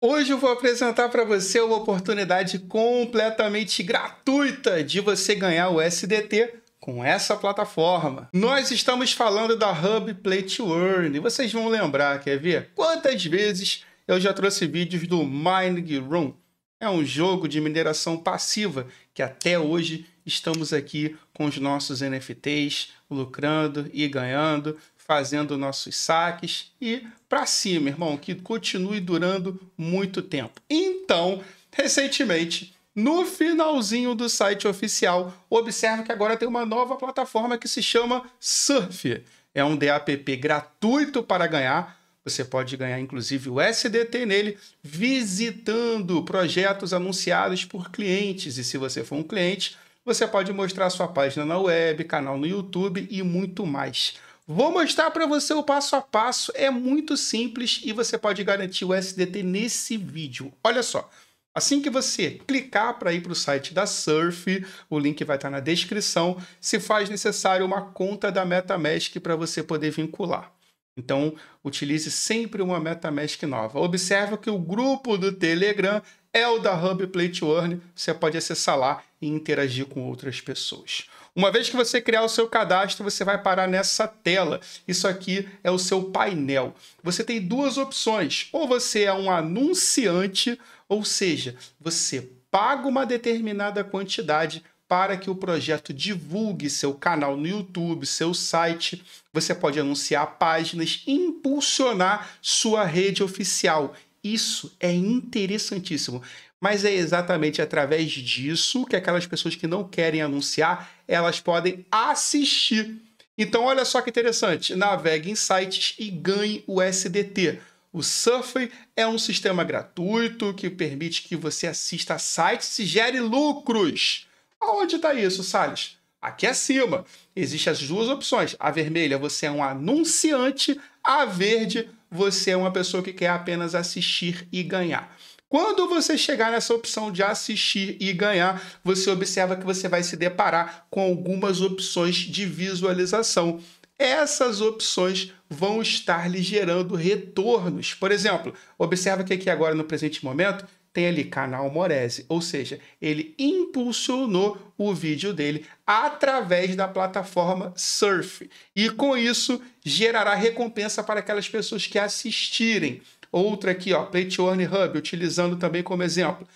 Hoje eu vou apresentar para você uma oportunidade completamente gratuita de você ganhar o SDT com essa plataforma. Nós estamos falando da Hub Play to Earn e vocês vão lembrar, quer ver? Quantas vezes eu já trouxe vídeos do Mining Room? É um jogo de mineração passiva que até hoje estamos aqui com os nossos NFTs lucrando e ganhando fazendo nossos saques e para cima, irmão, que continue durando muito tempo. Então, recentemente, no finalzinho do site oficial, observe que agora tem uma nova plataforma que se chama Surf. É um DAPP gratuito para ganhar. Você pode ganhar inclusive o SDT nele visitando projetos anunciados por clientes. E se você for um cliente, você pode mostrar sua página na web, canal no YouTube e muito mais. Vou mostrar para você o passo a passo, é muito simples e você pode garantir o SDT nesse vídeo. Olha só, Assim que você clicar para ir para o site da Surf, o link vai estar tá na descrição, se faz necessário uma conta da MetaMask para você poder vincular. Então, utilize sempre uma MetaMask nova. Observe que o grupo do Telegram é o da Hub Play to Earn. Você pode acessar lá e interagir com outras pessoas. Uma vez que você criar o seu cadastro, você vai parar nessa tela. Isso aqui é o seu painel. Você tem duas opções: ou você é um anunciante, ou seja, você paga uma determinada quantidade para que o projeto divulgue seu canal no YouTube, seu site. Você pode anunciar páginas, impulsionar sua rede oficial isso é interessantíssimo. Mas é exatamente através disso que aquelas pessoas que não querem anunciar, elas podem assistir. Então olha só que interessante, navegue em sites e ganhe o SDT. O Surfer é um sistema gratuito que permite que você assista a sites e gere lucros. Aonde está isso, Salles? Aqui acima. Existem as duas opções. A vermelha, você é um anunciante. A verde, você é uma pessoa que quer apenas assistir e ganhar. Quando você chegar nessa opção de assistir e ganhar, você observa que você vai se deparar com algumas opções de visualização. Essas opções vão estar lhe gerando retornos. Por exemplo, observa que aqui agora no presente momento tem ali Canal Morese, ou seja, ele impulsionou o vídeo dele através da plataforma Surf e com isso gerará recompensa para aquelas pessoas que assistirem. Outra aqui, ó, Play to Earn Hub, utilizando também como exemplo.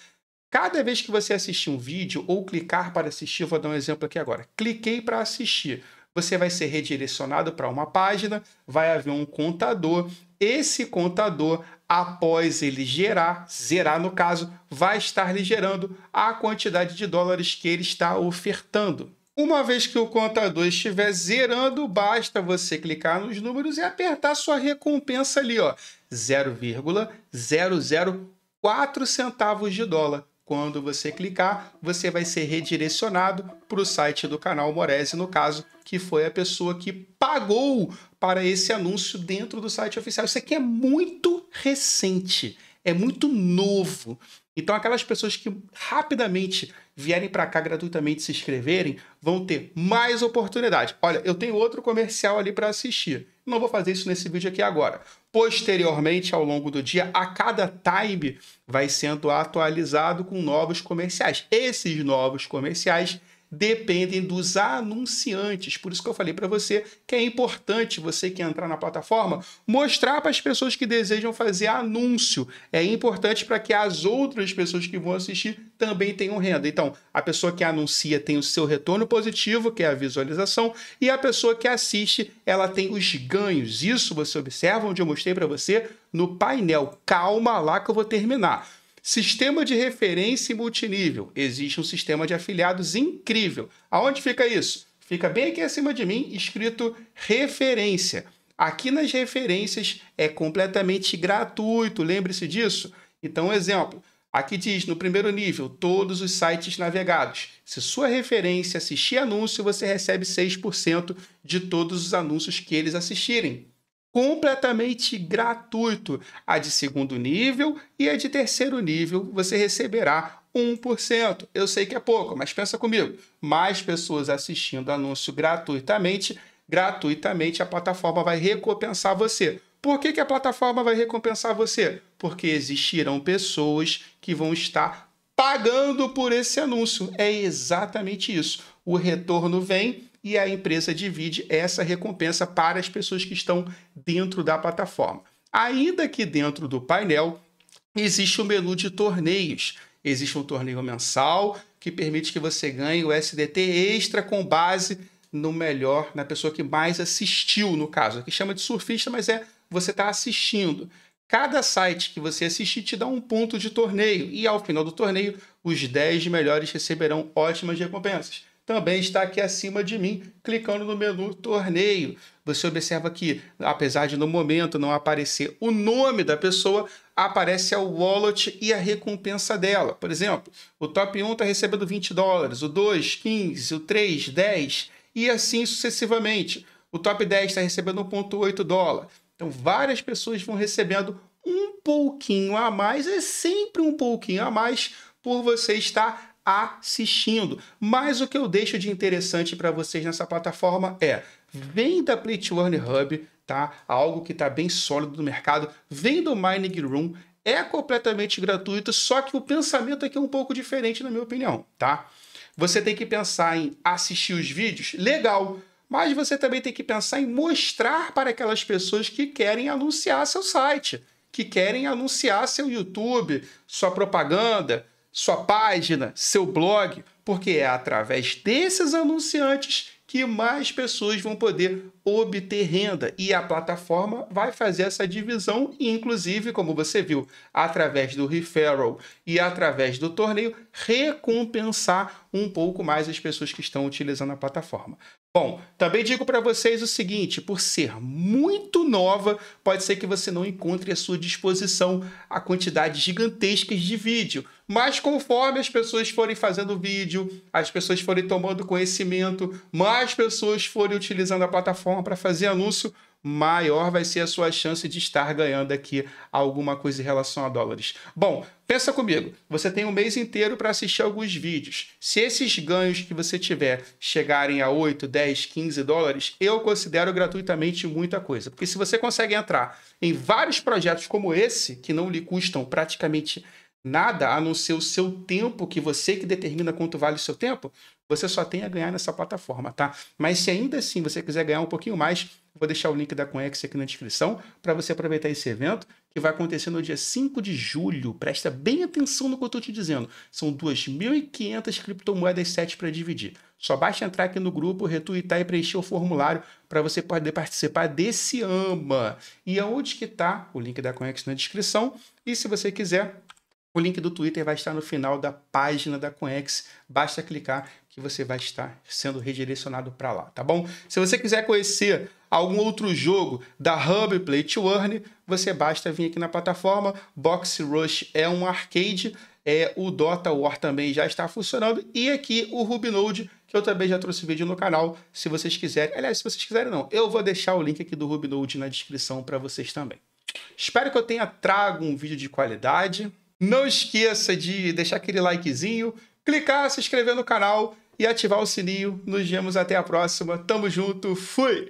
Cada vez que você assistir um vídeo ou clicar para assistir, vou dar um exemplo aqui agora. Cliquei para assistir. Você vai ser redirecionado para uma página, vai haver um contador. Esse contador após ele gerar, zerar no caso, vai estar lhe gerando a quantidade de dólares que ele está ofertando. Uma vez que o contador estiver zerando, basta você clicar nos números e apertar sua recompensa ali, ó, 0,004 centavos de dólar. Quando você clicar, você vai ser redirecionado para o site do canal Morese, no caso, que foi a pessoa que pagou para esse anúncio dentro do site oficial. Isso aqui é muito recente é muito novo. Então, aquelas pessoas que rapidamente vierem para cá gratuitamente se inscreverem vão ter mais oportunidade. Olha, eu tenho outro comercial ali para assistir. Não vou fazer isso nesse vídeo aqui agora. Posteriormente, ao longo do dia, a cada time vai sendo atualizado com novos comerciais. Esses novos comerciais dependem dos anunciantes. Por isso que eu falei para você que é importante você que entrar na plataforma mostrar para as pessoas que desejam fazer anúncio. É importante para que as outras pessoas que vão assistir também tenham renda. Então, a pessoa que anuncia tem o seu retorno positivo, que é a visualização, e a pessoa que assiste, ela tem os ganhos. Isso você observa onde eu mostrei para você no painel. Calma lá que eu vou terminar. Sistema de referência e multinível. Existe um sistema de afiliados incrível. Aonde fica isso? Fica bem aqui acima de mim, escrito referência. Aqui nas referências é completamente gratuito, lembre-se disso. Então, um exemplo, aqui diz no primeiro nível, todos os sites navegados. Se sua referência assistir anúncio, você recebe 6% de todos os anúncios que eles assistirem completamente gratuito. A de segundo nível e a de terceiro nível você receberá 1%. Eu sei que é pouco, mas pensa comigo. Mais pessoas assistindo anúncio gratuitamente, gratuitamente a plataforma vai recompensar você. Por que, que a plataforma vai recompensar você? Porque existirão pessoas que vão estar pagando por esse anúncio. É exatamente isso. O retorno vem e a empresa divide essa recompensa para as pessoas que estão dentro da plataforma. Ainda que dentro do painel, existe o um menu de torneios. Existe um torneio mensal que permite que você ganhe o SDT extra com base no melhor, na pessoa que mais assistiu, no caso. Aqui chama de surfista, mas é você está assistindo. Cada site que você assistir te dá um ponto de torneio, e ao final do torneio, os 10 melhores receberão ótimas recompensas também está aqui acima de mim, clicando no menu torneio. Você observa que, apesar de no momento não aparecer o nome da pessoa, aparece a wallet e a recompensa dela. Por exemplo, o top 1 está recebendo 20 dólares, o 2, 15, o 3, 10 e assim sucessivamente. O top 10 está recebendo 1,8 dólar. Então, várias pessoas vão recebendo um pouquinho a mais, é sempre um pouquinho a mais por você estar assistindo. Mas o que eu deixo de interessante para vocês nessa plataforma é: vem da Play to Earn Hub, tá? Algo que está bem sólido no mercado, vem do Mining Room, é completamente gratuito, só que o pensamento aqui é um pouco diferente, na minha opinião, tá? Você tem que pensar em assistir os vídeos, legal, mas você também tem que pensar em mostrar para aquelas pessoas que querem anunciar seu site, que querem anunciar seu YouTube, sua propaganda, sua página, seu blog, porque é através desses anunciantes que mais pessoas vão poder obter renda e a plataforma vai fazer essa divisão e inclusive, como você viu, através do referral e através do torneio recompensar um pouco mais as pessoas que estão utilizando a plataforma. Bom, também digo para vocês o seguinte, por ser muito nova, pode ser que você não encontre à sua disposição a quantidade gigantesca de vídeo, mas conforme as pessoas forem fazendo vídeo, as pessoas forem tomando conhecimento, mais pessoas forem utilizando a plataforma plataforma para fazer anúncio, maior vai ser a sua chance de estar ganhando aqui alguma coisa em relação a dólares. Bom, pensa comigo, você tem um mês inteiro para assistir alguns vídeos. Se esses ganhos que você tiver chegarem a 8, 10, 15 dólares, eu considero gratuitamente muita coisa. Porque se você consegue entrar em vários projetos como esse, que não lhe custam praticamente nada, nada a não ser o seu tempo, que você que determina quanto vale o seu tempo, você só tem a ganhar nessa plataforma, tá? Mas se ainda assim você quiser ganhar um pouquinho mais, vou deixar o link da Conex aqui na descrição para você aproveitar esse evento que vai acontecer no dia 5 de julho. Presta bem atenção no que eu estou te dizendo. São 2.500 criptomoedas 7 para dividir. Só basta entrar aqui no grupo, retweetar e preencher o formulário para você poder participar desse AMA. E aonde que está o link da Conex na descrição. E se você quiser, o link do Twitter vai estar no final da página da Conex. Basta clicar que você vai estar sendo redirecionado para lá, tá bom? Se você quiser conhecer algum outro jogo da Hub Play to Earn, você basta vir aqui na plataforma. Box Rush é um arcade, é, o Dota War também já está funcionando e aqui o Rubinode, que eu também já trouxe vídeo no canal, se vocês quiserem. Aliás, se vocês quiserem não, eu vou deixar o link aqui do Rubinode na descrição para vocês também. Espero que eu tenha trago um vídeo de qualidade. Não esqueça de deixar aquele likezinho, clicar, se inscrever no canal e ativar o sininho. Nos vemos até a próxima. Tamo junto. Fui!